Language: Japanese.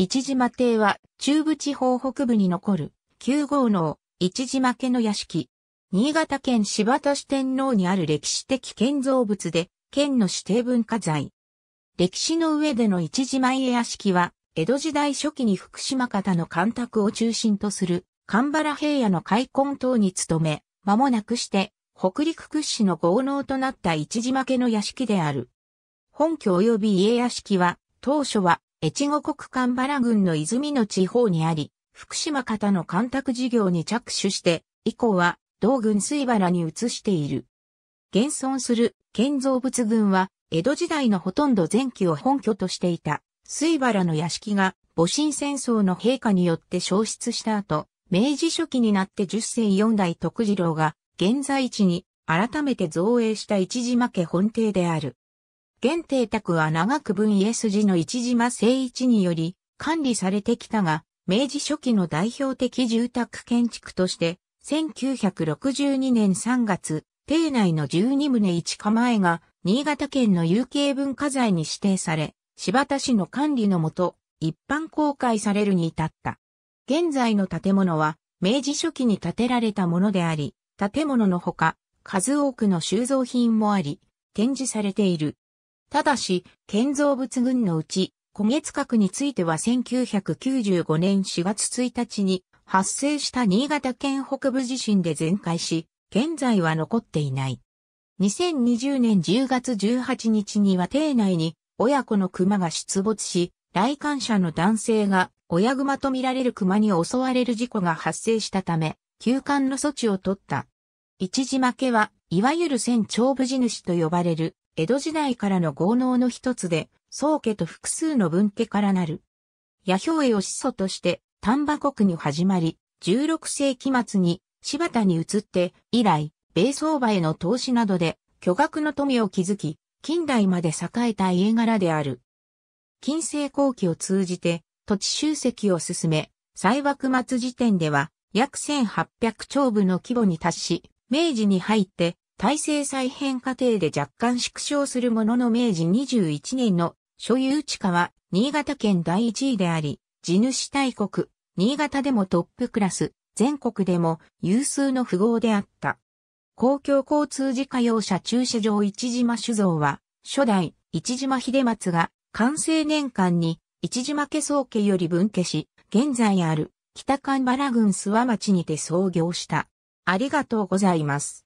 一島邸は中部地方北部に残る9号の一島家の屋敷。新潟県柴田市天皇にある歴史的建造物で、県の指定文化財。歴史の上での一島家屋敷は、江戸時代初期に福島方の干拓を中心とする、神原平野の開墾等に努め、間もなくして、北陸屈指の豪農となった一島家の屋敷である。本拠及び家屋敷は、当初は越後国間原郡の泉の地方にあり、福島方の干拓事業に着手して、以降は同郡水原に移している。現存する建造物群は、江戸時代のほとんど前期を本拠としていた、水原の屋敷が、戊辰戦争の陛下によって消失した後、明治初期になって十世四代徳次郎が、現在地に改めて造営した一島家本邸である。現邸宅は長く分家筋の一島誠一により管理されてきたが、明治初期の代表的住宅建築として、1962年3月、邸内の12棟一構えが、新潟県の有形文化財に指定され、柴田市の管理のもと、一般公開されるに至った。現在の建物は、明治初期に建てられたものであり、建物のほか、数多くの収蔵品もあり、展示されている。ただし、建造物群のうち、古月閣については1995年4月1日に発生した新潟県北部地震で全壊し、現在は残っていない。2020年10月18日には邸内に親子の熊が出没し、来館者の男性が親熊とみられる熊に襲われる事故が発生したため、休館の措置を取った。一時負けは、いわゆる船長部地主と呼ばれる江戸時代からの豪農の一つで、宗家と複数の分家からなる。野兵衛を始祖として、丹波国に始まり、16世紀末に柴田に移って、以来、米相場への投資などで巨額の富を築き、近代まで栄えた家柄である。近世後期を通じて土地集積を進め、最幕末時点では約1800兆部の規模に達し、明治に入って体制再編過程で若干縮小するものの明治21年の所有地下は新潟県第一位であり、地主大国、新潟でもトップクラス、全国でも有数の富豪であった。公共交通自家用車駐車場一島酒造は、初代一島秀松が完成年間に一島家宗家より分家し、現在ある北神原郡諏訪町にて創業した。ありがとうございます。